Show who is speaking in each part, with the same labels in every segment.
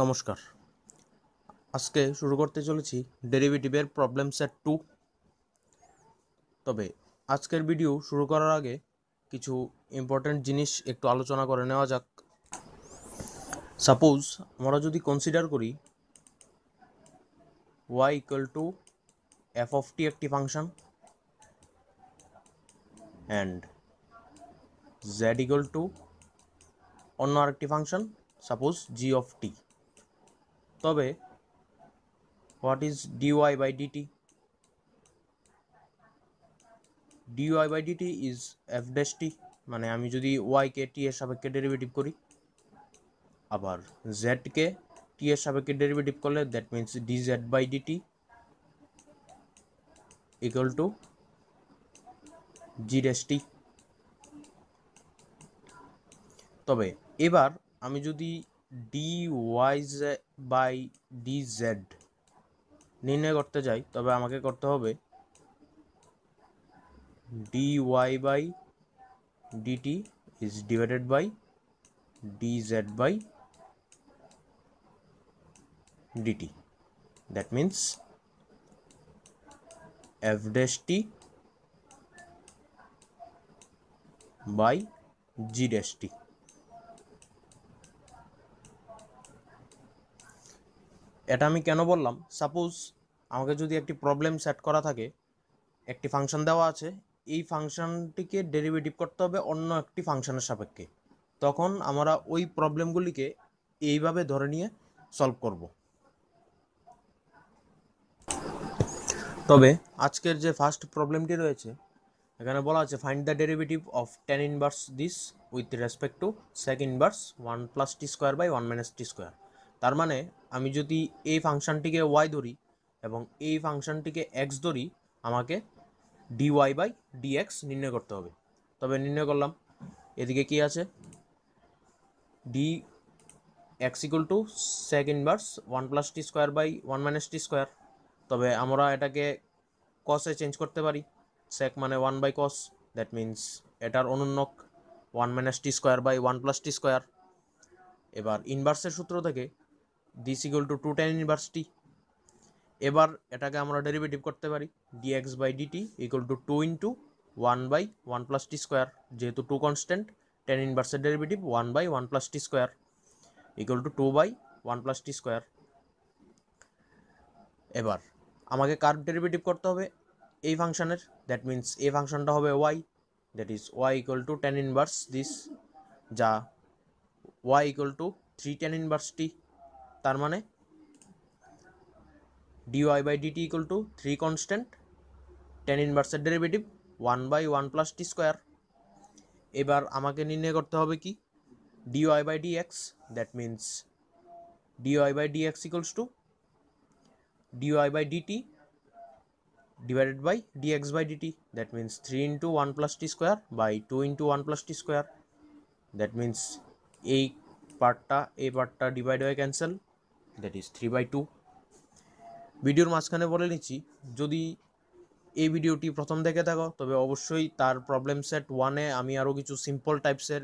Speaker 1: নমস্কার আজকে শুরু করতে চলেছি ডেরিভেটিভের প্রবলেম সেট টু তবে আজকের ভিডিও শুরু করার আগে কিছু ইম্পর্ট্যান্ট জিনিস একটু আলোচনা করে নেওয়া যাক সাপোজ আমরা যদি কনসিডার করি Y equal to F of T একটি function and Z equal to অন্য আরেকটি function suppose G of T তবে what is D Y by D T D Y by D T is F dash T মানে আমি যদি ওয়াই কে টি এর সাপেক্ষে ডেরিভেটিভ করি আবার জেড কে টি এর সাপেক্ষে ডেরিভেটিভ করলে that means D Z by DT equal to G dash T তবে এবার আমি যদি D Y by D Z নির্ণয় করতে যাই তবে আমাকে করতে হবে D Y by D T is divided by D Z by D T that means F dash T by G dash T এটা আমি কেন বললাম সাপোজ আমাকে যদি একটি প্রবলেম সেট করা থাকে একটি ফাংশন দেওয়া আছে এই ফাংশনটিকে ডেরিভেটিভ করতে হবে অন্য একটি ফাংশনের সাপেক্ষে তখন আমরা ওই প্রবলেমগুলিকে এইভাবে ধরে নিয়ে সলভ করব তবে আজকের যে ফার্স্ট প্রবলেমটি রয়েছে এখানে বলা আছে find the derivative of tan inverse this with respect to sec inverse one plus T square by one minus T square তার মানে আমি যদি এই ফাংশানটিকে ওয়াই ধরি এবং এই ফাংশানটিকে এক্স ধরি আমাকে ডিওয়াই বাই ডিএক্স নির্ণয় করতে হবে তবে নির্ণয় করলাম এদিকে কি আছে D x equal to sec inverse one plus T square by one minus T square তবে আমরা এটাকে কসে চেঞ্জ করতে পারি সেক মানে one by cos that means এটার অনুন্নক one minus T square by one plus T square এবার ইনভার্সের সূত্র থেকে this equal to two tan university এবার এটাকে আমরা ডেরিভেটিভ করতে পারি D X by DT equal to two into one by one plus T square যেহেতু টু কনস্ট্যান্ট টেন ইনভার্সের derivative one by one plus T square equal to two by one plus T square এবার আমাকে কার derivative করতে হবে এই ফাংশানের that means এই ফাংশনটা হবে Y that is Y equal to tan inverse this যা Y equal to three tan inverse T তার মানে D Y by DT equal to three constant tan ইনভার্সের derivative one by one plus T square এবার আমাকে নির্ণয় করতে হবে কি D Y by D x that means dy by D x equals to D Y by D T divided by dx by dt that means 3 into 1 plus t square by 2 into 1 plus t square that means এই পার্টটা এই পার্টটা divide হয়ে cancel that is three by two ভিডিওর মাঝখানে বলে নিচ্ছি যদি এই ভিডিওটি প্রথম দেখে থাকো তবে অবশ্যই তার প্রবলেম সেট ওয়ানে আমি আরও কিছু সিম্পল টাইপসের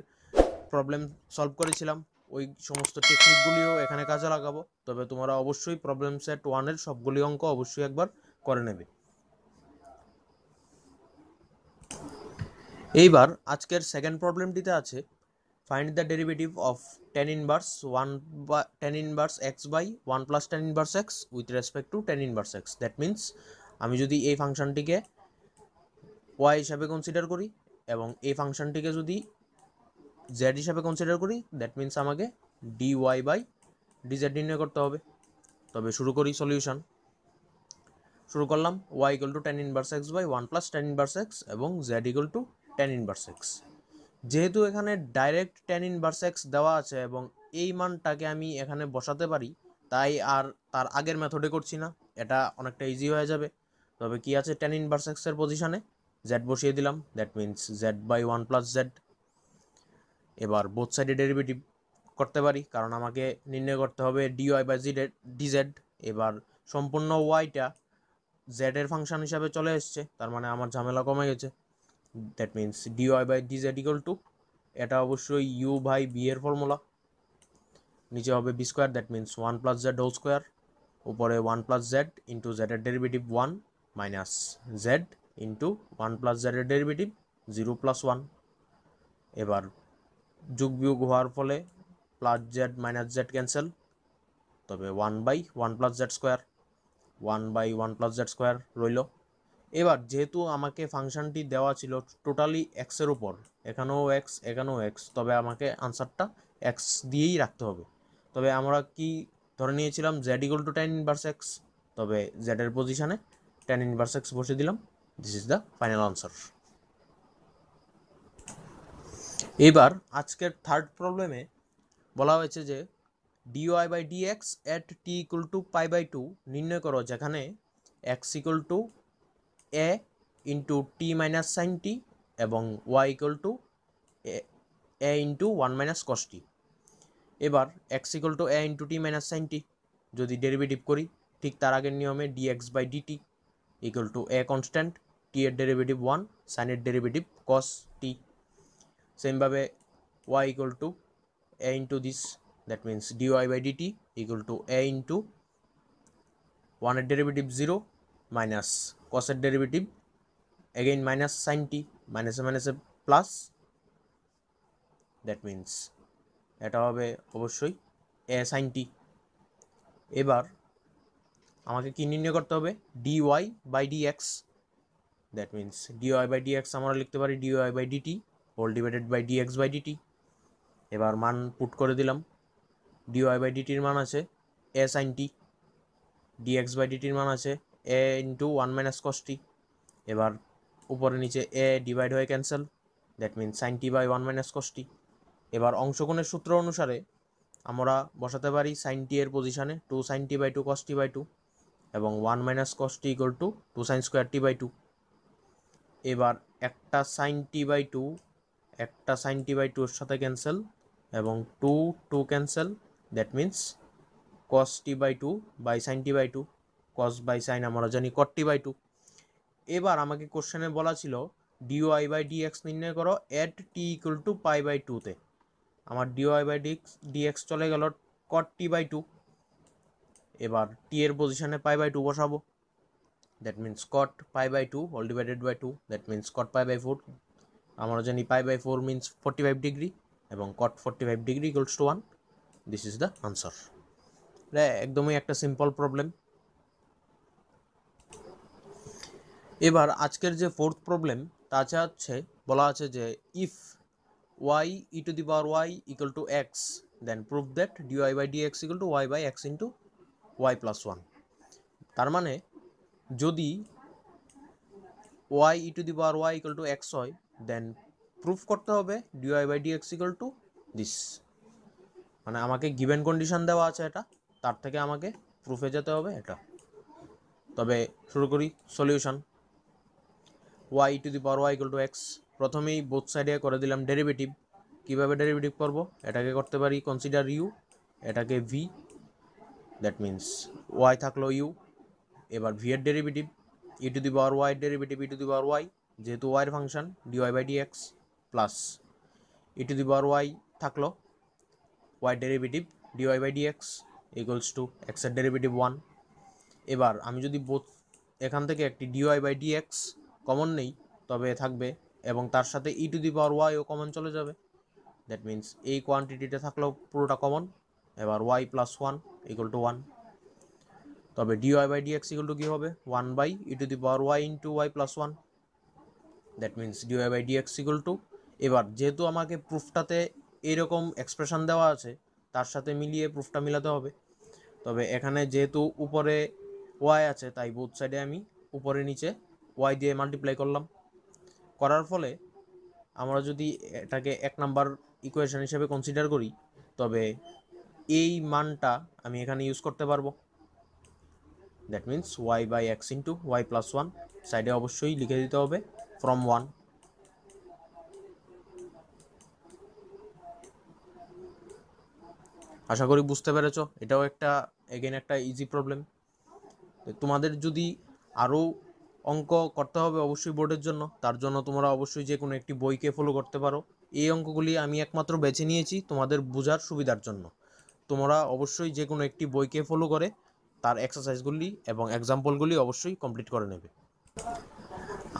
Speaker 1: প্রবলেম সলভ করেছিলাম ওই সমস্ত টেকনিকগুলিও এখানে কাজে লাগাবো তবে তোমরা অবশ্যই প্রবলেম সেট ওয়ানের সবগুলি অঙ্ক অবশ্যই একবার করে নেবে এইবার আজকের সেকেন্ড প্রবলেমটিতে আছে find the derivative of tan inverse 1 by tan inverse x by 1 plus tan inverse x with respect to tan inverse x that means আমি যদি এই ফাংশনটিকে ওয়াই হিসাবে কনসিডার করি এবং এই ফাংশনটিকে যদি z হিসাবে কনসিডার করি দ্যাট মিন্স আমাকে ডি ওয়াই বাই dz নির্ণয় করতে হবে তবে শুরু করি সলিউশন শুরু করলাম Y equal to tan inverse X by one plus tan inverse x এবং z equal to tan inverse X যেহেতু এখানে ডাইরেক্ট টেন ইনভার্স এক্স দেওয়া আছে এবং এই মানটাকে আমি এখানে বসাতে পারি তাই আর তার আগের মেথডে করছি না এটা অনেকটা ইজি হয়ে যাবে তবে কি আছে টেন ইনভার্স এক্সের পজিশানে জেড বসিয়ে দিলাম that means Z by one plus Z এবার বোথ সাইডে ডেরিভেটিভ করতে পারি কারণ আমাকে নির্ণয় করতে হবে ডিওয়াই বাই ডি ডিজেড এবার সম্পূর্ণ ওয়াইটা জেডের ফাংশন হিসাবে চলে এসছে তার মানে আমার ঝামেলা কমে গেছে that means dy by D Z equal to এটা অবশ্যই ইউ বাই বি এর ফর্মুলা নিচে হবে V square that means one plus Z whole square উপরে ওয়ান প্লাস জেড ইন্টু জেডের derivative one minus Z into one plus জেডের derivative zero plus one এবার যোগ বিয়োগ হওয়ার ফলে plus Z minus Z cancel তবে one by one plus Z square one by one plus Z square রইল এবার যেহেতু আমাকে ফাংশানটি দেওয়া ছিল টোটালি এক্সের ওপর এখানেও এক্স এখানেও এক্স তবে আমাকে আনসারটা এক্স দিয়েই রাখতে হবে তবে আমরা কি ধরে নিয়েছিলাম zed equal to tan inverse x তবে জ্যাডের পজিশানে টেন ইনভার্স এক্স বসে দিলাম this is the final answer এবার আজকের থার্ড প্রবলেমে বলা হয়েছে যে d y by D x at t equal to pi by two নির্ণয় করো যেখানে x equal to a into t minus sine t এবং y equal to a into one minus cos t এবার x equal to a into t minus sine t যদি derivative করি ঠিক তার আগের নিয়মে d x by DT equal to a constant t এর derivative one সাইনের ডেরিভেটিভ কস টি সেমভাবে y equal to a into this that means dy by DT equal to a into ওয়ানের ডেরিভেটিভ জিরো মাইনাস কসের derivative again minus sine t মাইনাসে minus minus plus that means এটা হবে অবশ্যই এ sign এবার আমাকে কি নির্ণয় করতে হবে D Y by D x that means d Y by D x আমরা লিখতে পারি d Y by d t whole divided by D x by d t এবার মান পুট করে দিলাম ডি ওয়াই বাই ডিটির মান আছে a sine d x by ডিটির মান আছে a into one minus cos এবার উপরে নিচে এ ডিভাইড হয়ে cancel that means sine t by one minus cos এবার অংশগুণের সূত্র অনুসারে আমরা বসাতে পারি সাইন টি এর পজিশানে two sine t by two cos t by two এবং one minus cos t to two sine square t by two এবার একটা সাইন টি বাই টু একটা সাইন টি বাই টুর সাথে ক্যান্সেল এবং two two cancel that means cos t by two by sine t by two cos by sine আমরা জানি কট টি by two এবার আমাকে কোশ্চেনে বলা ছিল ডিওয়াই বাই ডিএক্স নির্ণয় করো at t equal to pi by টুতে আমার ডিওয়াই বাই ডিএক্স ডিএক্স চলে গেল কট টি বাই টু এবার টি এর পজিশানে পাই বাই টু বসাবো that means cot pi by two all divided by two that means cot pi by four আমরা জানি pi by four means forty five degree এবং cot forty five degree equals to one this is the answer একদমই একটা simple problem এবার আজকের যে fourth problem তাতে আছে বলা আছে যে if y e to the power y equal to x then prove that d Y by D x equal to y by x into y plus one তার মানে যদি y e to the power y equal to x হয় then proof করতে হবে D Y by D x equal to this মানে আমাকে given condition দেওয়া আছে এটা তার থেকে আমাকে প্রুফে যেতে হবে এটা তবে শুরু করি solution y to the power y equal to x প্রথমেই বোথ সাইডে করে দিলাম ডেরিভেটিভ কীভাবে ডেরিভেটিভ করব এটাকে করতে পারি কনসিডার ইউ এটাকে ভি দ্যাট মিন্স ওয়াই থাকলো ইউ এবার ভি এর derivative e to the power y derivative e to the power y যেহেতু ওয়াইয়ের function d y by D x plus e to the power y থাকলো y derivative dy by D x equals to এক্সের derivative one এবার আমি যদি both এখান থেকে একটি d y by D x common নেই তবে থাকবে এবং তার সাথে ই টু দি পাওয়ার ওয়াইও কমন চলে যাবে দ্যাট মিন্স এই কোয়ান্টিটিটা থাকলেও পুরোটা কমন এবার y plus one equal to one তবে d y by dx equal to কী হবে one by e to the power y into y plus one that means dy by dx equal to এবার যেহেতু আমাকে প্রুফটাতে এরকম এক্সপ্রেশন দেওয়া আছে তার সাথে মিলিয়ে প্রুফটা মিলাতে হবে তবে এখানে যেহেতু উপরে ওয়াই আছে তাই বোথ সাইডে আমি উপরে নিচে ওয়াই দিয়ে মাল্টিপ্লাই করলাম করার ফলে আমরা যদি এটাকে এক নাম্বার ইকুয়েশন হিসেবে কনসিডার করি তবে এই মানটা আমি এখানে ইউজ করতে পারবো that means y by x into y plus one সাইডে অবশ্যই লিখে দিতে হবে ফ্রম ওয়ান আশা করি বুঝতে পেরেছ এটাও একটা এগেন একটা ইজি প্রবলেম তোমাদের যদি আরও অঙ্ক করতে হবে অবশ্যই বোর্ডের জন্য তার জন্য তোমরা অবশ্যই যে কোনো একটি বইকে ফলো করতে পারো এই অঙ্কগুলি আমি একমাত্র বেছে নিয়েছি তোমাদের বোঝার সুবিধার জন্য তোমরা অবশ্যই যে কোনো একটি বইকে ফলো করে তার এক্সারসাইজগুলি এবং এক্সাম্পলগুলি অবশ্যই কমপ্লিট করে নেবে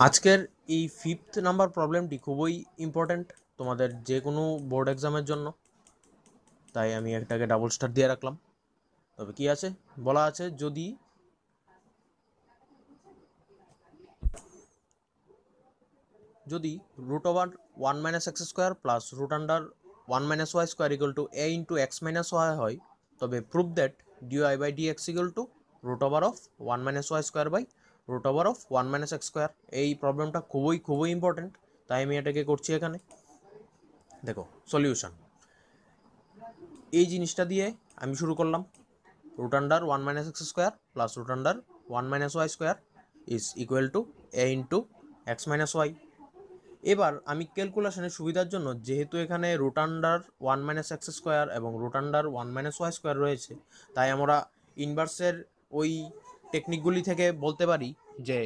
Speaker 1: আজকের এই ফিফথ নাম্বার প্রবলেমটি খুবই ইম্পর্ট্যান্ট তোমাদের যে কোনো বোর্ড এক্সামের জন্য তাই আমি একটাকে ডাবল স্টার দিয়ে রাখলাম তবে কি আছে বলা আছে যদি যদি root over one minus x square plus root under one minus y square equal to a into x minus y হয় তবে proof that d Y by D x equal to root over of one minus y square by root over of one minus x square এই প্রবলেমটা খুবই খুবই important তাই আমি এটাকে করছি এখানে দেখো সলিউশন এই জিনিসটা দিয়ে আমি শুরু করলাম root under one minus x square plus root under one minus y square is equal to a into x minus y এবার আমি ক্যালকুলেশনের সুবিধার জন্য যেহেতু এখানে root under one minus x square এবং root under one minus y square রয়েছে তাই আমরা ইনভার্সের ওই টেকনিকগুলি থেকে বলতে পারি যে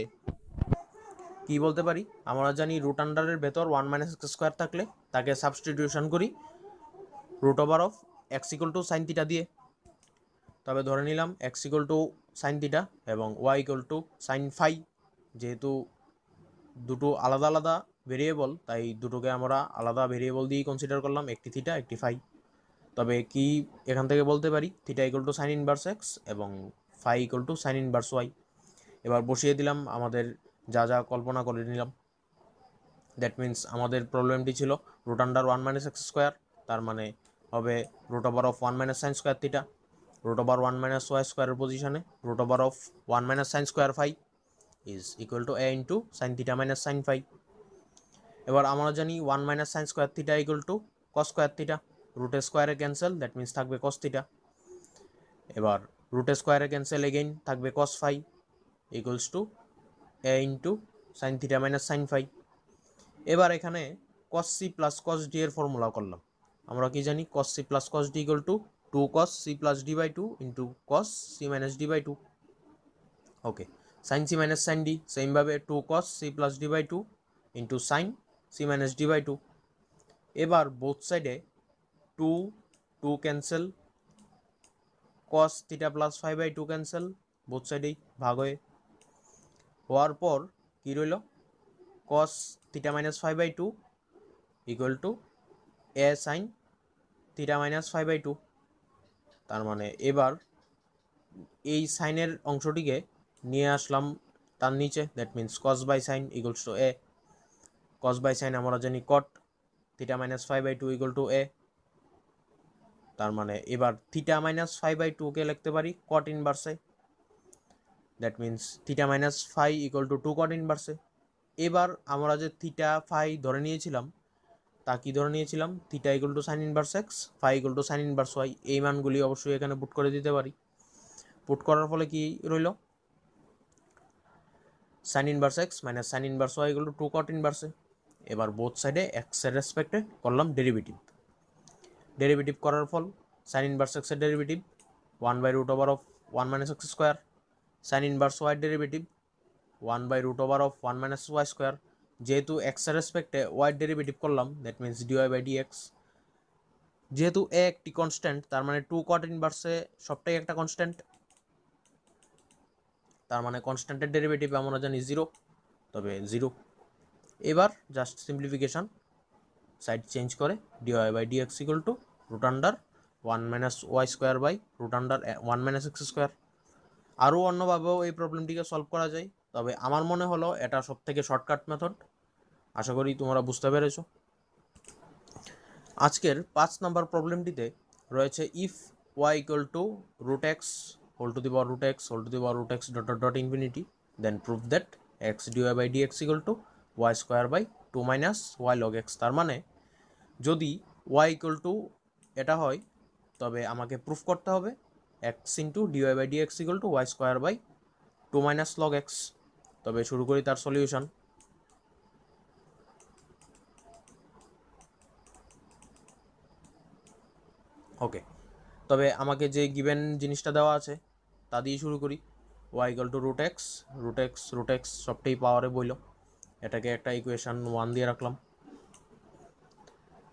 Speaker 1: কি বলতে পারি আমরা জানি রুট আন্ডারের ভেতর ওয়ান মাইনাস এক্স স্কোয়ার থাকলে তাকে সাবস্টিটিউশন করি root over of x equal to sine theta দিয়ে তবে ধরে নিলাম x equal to sine theta এবং y equal to sine phi যেহেতু দুটো আলাদা আলাদা ভেরিয়েবল তাই দুটোকে আমরা আলাদা ভেরিয়েবল দিয়েই কনসিডার করলাম একটি থিটা একটি ফাই তবে কি এখান থেকে বলতে পারি theta equal to sine inverse x এবং phi equal to sine inverse y এবার বসিয়ে দিলাম আমাদের যা যা কল্পনা করে নিলাম দ্যাট মিন্স আমাদের প্রবলেমটি ছিল root under one minus x square তার মানে হবে root over of one minus sine square theta root over one minus y স্কোয়ারের পজিশনে root over of one minus sine square phi is equal to a into sine theta minus sine phi এবার আমরা জানি one minus sine square theta equal to cos square theta রুটের স্কোয়ারে cancel that means থাকবে cos theta এবার রুটের স্কোয়ারে cancel again থাকবে cos phi equals to a into sine theta minus sine phi এবার এখানে cos c plus cos d এর ফর্মুলা করলাম আমরা কি জানি cos c plus cos d equal to two cos c plus d by two into cos c minus d by two okay sine c minus sine d সেইমভাবে two cos c plus d by two into sine c minus d by two এবার both সাইডে two two cancel cos theta plus five by two cancel both সাইডেই ভাগ হয়ে হওয়ার পর কী রইল cos theta minus five by two equal to a sine theta minus five by two তার মানে এবার এই সাইনের অংশটিকে নিয়ে আসলাম তার নিচে that means cos by sine equals to a cos by sine আমরা জানি cot theta minus five by two equal to a তার মানে এবার থিটা মাইনাস ফাইভ বাই টুকে লিখতে পারি কট ইনভার্সে that means theta minus five equal to two cot ইনভার্সে এবার আমরা যে থিটা ফাই ধরে নিয়েছিলাম তা কী ধরে নিয়েছিলাম theta equal to sine inverse x phi equal to sine inverse y এই মানগুলি অবশ্যই এখানে পুট করে দিতে পারি পুট করার ফলে কি রইল sine inverse x minus sine inverse y equal to two cot ইনভার্সে এবার বোথ সাইডে এক্সের রেসপেক্টে করলাম ডেরিভেটিভ ডেরিভেটিভ করার ফল সাইন ইনভার্স এক্সের derivative one by root over of one minus x square sine inverse y derivative one by root over of one minus y square যেহেতু এক্সের রেসপেক্টে ওয়াই ডেরিভেটিভ করলাম that means dy by x যেহেতু a একটি constant তার মানে two cot ইনভার্সে সবটাই একটা কনস্ট্যান্ট তার মানে কনস্ট্যান্টের ডেরিভেটিভ আমরা জানি জিরো তবে জিরো এবার জাস্ট সিম্পলিফিকেশান সাইড চেঞ্জ করে d y by dx equal to root under one minus y square by root under one minus x square আরও অন্যভাবেও এই প্রবলেমটিকে সলভ করা যায় তবে আমার মনে হলো এটা সব থেকে শর্টকাট মেথড আশা করি তোমরা বুঝতে পেরেছ আজকের পাঁচ নম্বর প্রবলেমটিতে রয়েছে if y equal to root x whole to the power root x whole to the power root x dot dot infinity then prove that x d y by D x equal to y square by two minus y log x তার মানে যদি Y equal to এটা হয় তবে আমাকে proof করতে হবে x into dy by x equal to y square by two minus log x তবে শুরু করি তার সলিউশন ওকে তবে আমাকে যে গিভেন জিনিসটা দেওয়া আছে তা দিয়ে শুরু করি y equal to root x root x root x সবটাই পাওয়ারে বইল এটাকে একটা ইকুয়েশান ওয়ান দিয়ে রাখলাম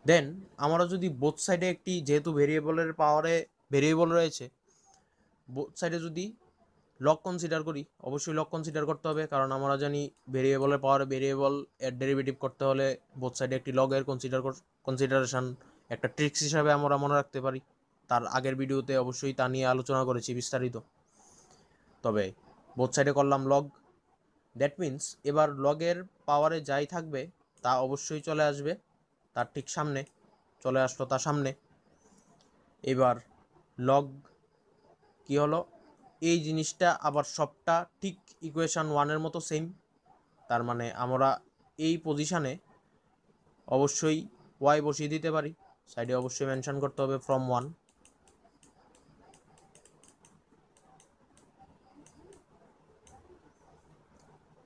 Speaker 1: দেন আমরা যদি বোথ সাইডে একটি যেহেতু ভেরিয়েবলের পাওয়ারে ভেরিয়েবল রয়েছে বোথ সাইডে যদি লক কনসিডার করি অবশ্যই লক কনসিডার করতে হবে কারণ আমরা জানি ভেরিয়েবলের পাওয়ারে ভেরিয়েবল এর ডেরিভেটিভ করতে হলে বোথ সাইডে একটি লগের কনসিডার কনসিডারেশান একটা ট্রিক্স হিসাবে আমরা মনে রাখতে পারি তার আগের ভিডিওতে অবশ্যই তা নিয়ে আলোচনা করেছি বিস্তারিত তবে বোথ সাইডে করলাম লগ দ্যাট মিন্স এবার লগের পাওয়ারে যাই থাকবে তা অবশ্যই চলে আসবে তার ঠিক সামনে চলে আসলো তার সামনে এবার লগ কি হলো এই জিনিসটা আবার সবটা ঠিক ইকুয়েশান ওয়ানের মতো সেম তার মানে আমরা এই পজিশানে অবশ্যই ওয়াই বসিয়ে দিতে পারি সাইডে অবশ্যই মেনশান করতে হবে from one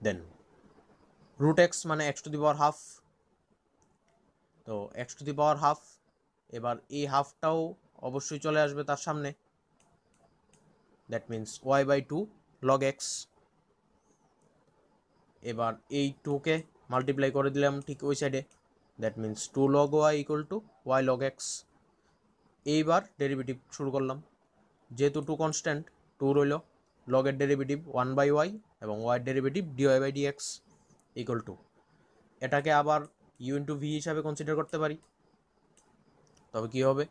Speaker 1: then root x মানে x to the power half তো x to the power half এবার এই হাফটাও অবশ্যই চলে আসবে তার সামনে that means y by two log x এবার এই টুকে মাল্টিপ্লাই করে দিলাম ঠিক ওই সাইডে that means two log y equal to y log x এইবার ডেরিভেটিভ শুরু করলাম যেহেতু টু কনস্ট্যান্ট টু রইল লগের ডেরিভেটিভ ওয়ান বাই ওয়াই এবং ওয়াইয়ের derivative dy by dx equal to এটাকে আবার ইউ ইন্টু ভি হিসাবে কনসিডার করতে পারি তবে কি হবে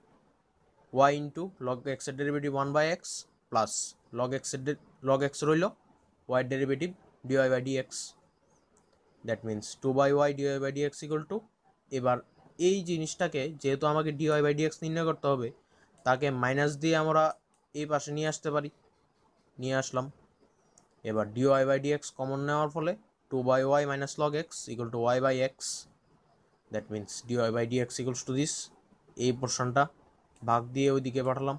Speaker 1: ওয়াই ইন্টু লগ এক্সের derivative one by x plus log এক্সের লগ এক্স রইল y derivative dy by dx that means two by y dy by dx equal to এবার এই জিনিসটাকে যেহেতু আমাকে ডিওয়াই বাই ডিএক্স নির্ণয় করতে হবে তাকে মাইনাস দিয়ে আমরা এই পাশে নিয়ে আসতে পারি নিয়ে আসলাম এবার ডিওয়াই বাই ডিএক্স কমন নেওয়ার ফলে two by y minus log x equal to y by x that means dy by dx equals to this এই পোর্শনটা ভাগ দিয়ে ওইদিকে পাঠালাম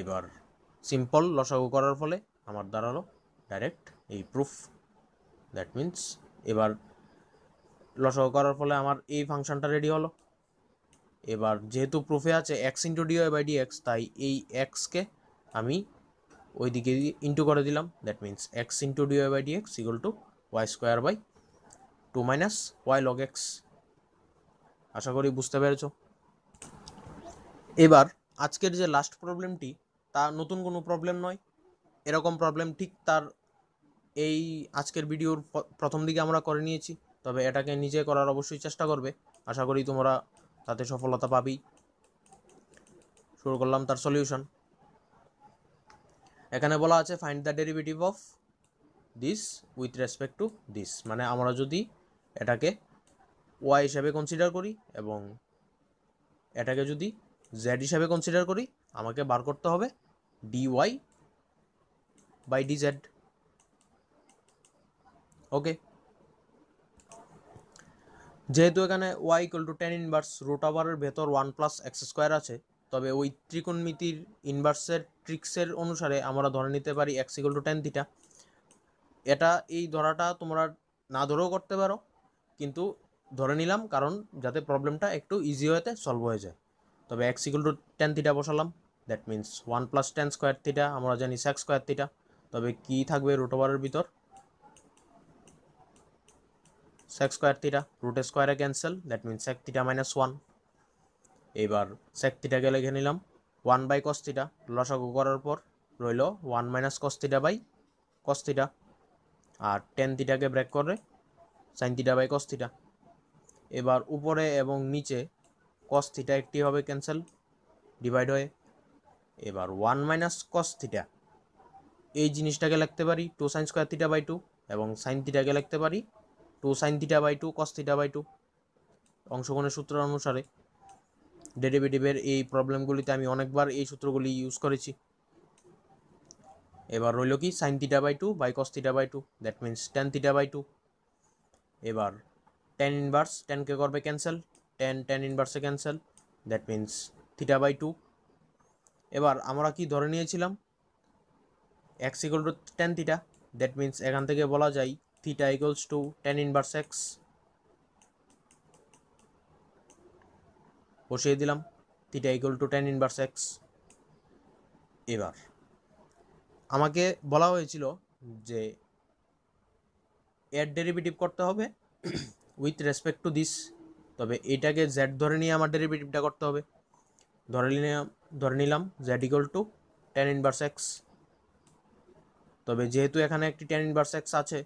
Speaker 1: এবার সিম্পল লসাগু করার ফলে আমার দাঁড়ালো ডাইরেক্ট এই প্রুফ দ্যাট মিন্স এবার লসাগু করার ফলে আমার এই ফাংশনটা রেডি হলো এবার যেহেতু প্রুফে আছে x into dy by D x তাই এই এক্সকে আমি ওই দিকে ইন্টু করে দিলাম that means x into dy by D x equal to y square by two minus y log x আশা করি বুঝতে পেরেছ এবার আজকের যে লাস্ট প্রবলেমটি তা নতুন কোনো প্রবলেম নয় এরকম প্রবলেম ঠিক তার এই আজকের ভিডিওর প্রথম দিকে আমরা করে নিয়েছি তবে এটাকে নিজে করার অবশ্যই চেষ্টা করবে আশা করি তোমরা তাতে সফলতা পাবি শুরু করলাম তার সলিউশন এখানে বলা আছে find the derivative of this with respect to this মানে আমরা যদি এটাকে ওয়াই হিসাবে কনসিডার করি এবং এটাকে যদি জেড হিসাবে কনসিডার করি আমাকে বার করতে হবে D Y by D z okay যেহেতু এখানে y equal to tan inverse root ওভারের ভেতর ওয়ান প্লাস এক্স স্কোয়ার আছে তবে ওই ত্রিকোণমিতির ইনভার্সের ট্রিক্সের অনুসারে আমরা ধরে নিতে পারি x equal to tan theta এটা এই ধরাটা তোমরা না ধরেও করতে পারো কিন্তু ধরে নিলাম কারণ যাতে প্রবলেমটা একটু ইজি হয়েতে সলভ হয়ে যায় তবে x equal to tan theta বসালাম that means one plus tan square theta আমরা জানি সেক্স স্কোয়ার থিটা তবে কী থাকবে রুট ওভারের ভিতর sec square theta root square cancel that means sec theta minus 1 এবার sec theta কে লিখে নিলাম 1 by cos theta লসাগু করার পর রইল 1 minus cos theta by cos theta আর tan theta কে ব্রেক করে sin theta by cos theta এবার উপরে এবং নিচে cos theta একটি হবে ক্যান্সেল ডিভাইড হয়ে এবার 1 minus cos theta এই জিনিসটাকে লিখতে পারি 2 sin square theta by 2 এবং sin theta কে লিখতে পারি two sine theta by two cos theta by two অংশগণের সূত্র অনুসারে ডেরিভেটিভের এই প্রবলেমগুলিতে আমি অনেকবার এই সূত্রগুলি ইউজ করেছি এবার রইল কি sine theta by two by cos theta by two that means tan theta by two এবার টেন ইনভার্স টেনকে করবে ক্যান্সেল টেন টেন ইনভার্সে cancel that means theta by two এবার আমরা কি ধরে নিয়েছিলাম x equal to tan theta that means এখান থেকে বলা যায় theta equals to tan inverse x বসিয়ে দিলাম theta equal to tan inverse x এবার আমাকে বলা হয়েছিল যে এর ডেরিভেটিভ করতে হবে উইথ রেসপেক্ট টু দিস তবে এটাকে জ্যাড ধরে নিয়ে আমার ডেরিভেটিভটা করতে হবে ধরে নিলাম ধরে নিলাম z equal to tan inverse x তবে যেহেতু এখানে একটি টেন ইনভার্স এক্স আছে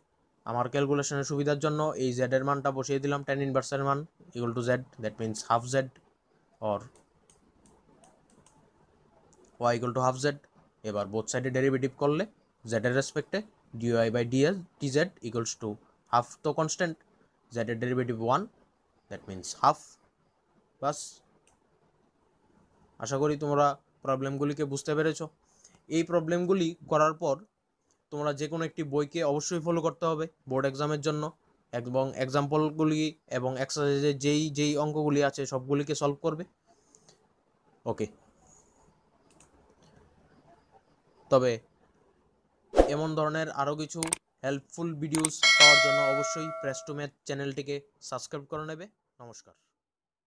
Speaker 1: আমার ক্যালকুলেশনের সুবিধার জন্য এই জেড এর মানটা বসিয়ে দিলাম টেন ইনভার্সের মান equal to z that means half z or y equal to half z এবার বোথ সাইডে ডেরিভেটিভ করলে জেড এর রেসপেক্টে ডিওয়াই বাই ডি ডিএস টি জেড ইকুয়ালস টু হাফ তো কনস্ট্যান্ট জেড এর derivative one that means half বাস আশা করি তোমরা প্রবলেমগুলিকে বুঝতে পেরেছ এই প্রবলেমগুলি করার পর তোমরা যে কোনো একটি বইকে অবশ্যই ফলো করতে হবে বোর্ড এক্সামের জন্য এবং এক্সাম্পলগুলি এবং এক্সারসাইজের যেই যেই অঙ্কগুলি আছে সবগুলিকে সলভ করবে ওকে তবে এমন ধরনের আরও কিছু হেল্পফুল ভিডিওস পাওয়ার জন্য অবশ্যই প্রেস্টোম্যাথ চ্যানেলটিকে সাবস্ক্রাইব করে নেবে নমস্কার